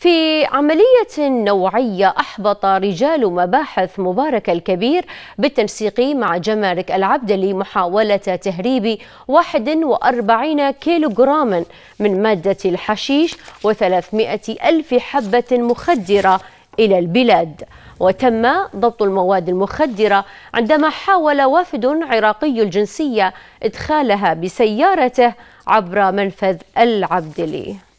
في عملية نوعية أحبط رجال مباحث مبارك الكبير بالتنسيق مع جمارك العبدلي محاولة تهريب 41 كيلوغراما من مادة الحشيش و300 ألف حبة مخدرة إلى البلاد وتم ضبط المواد المخدرة عندما حاول وافد عراقي الجنسية إدخالها بسيارته عبر منفذ العبدلي